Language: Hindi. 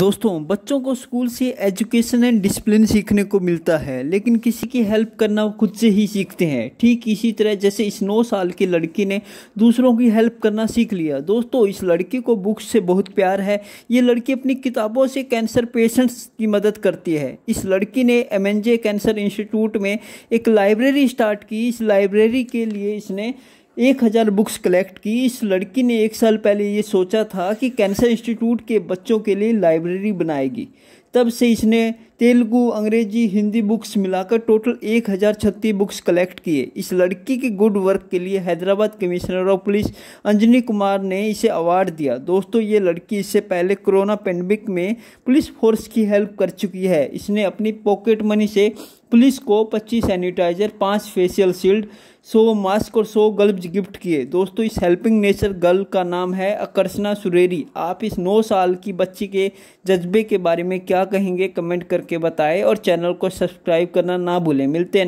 दोस्तों बच्चों को स्कूल से एजुकेशन एंड डिसिप्लिन सीखने को मिलता है लेकिन किसी की हेल्प करना खुद से ही सीखते हैं ठीक इसी तरह जैसे इस नौ साल की लड़की ने दूसरों की हेल्प करना सीख लिया दोस्तों इस लड़की को बुक्स से बहुत प्यार है ये लड़की अपनी किताबों से कैंसर पेशेंट्स की मदद करती है इस लड़की ने एम कैंसर इंस्टीट्यूट में एक लाइब्रेरी स्टार्ट की इस लाइब्रेरी के लिए इसने एक हज़ार बुक्स कलेक्ट की इस लड़की ने एक साल पहले ये सोचा था कि कैंसर इंस्टीट्यूट के बच्चों के लिए लाइब्रेरी बनाएगी तब से इसने तेलुगु अंग्रेजी हिंदी बुक्स मिलाकर टोटल एक हज़ार छत्तीस बुक्स कलेक्ट किए इस लड़की के गुड वर्क के लिए Hyderabad commissioner of police Anjani Kumar ने इसे अवार्ड दिया दोस्तों ये लड़की इससे पहले कोरोना पेंडेमिक में पुलिस फोर्स की हेल्प कर चुकी है इसने अपनी पॉकेट मनी से पुलिस को 25 सैनिटाइजर 5 फेशियल शील्ड 100 मास्क और 100 गल्ब्स गिफ्ट किए दोस्तों इस हेल्पिंग नेचर गर्ल का नाम है आकर्षणा सुरेरी आप इस 9 साल की बच्ची के जज्बे के बारे में क्या कहेंगे कमेंट करके करके बताएं और चैनल को सब्सक्राइब करना ना भूलें मिलते हैं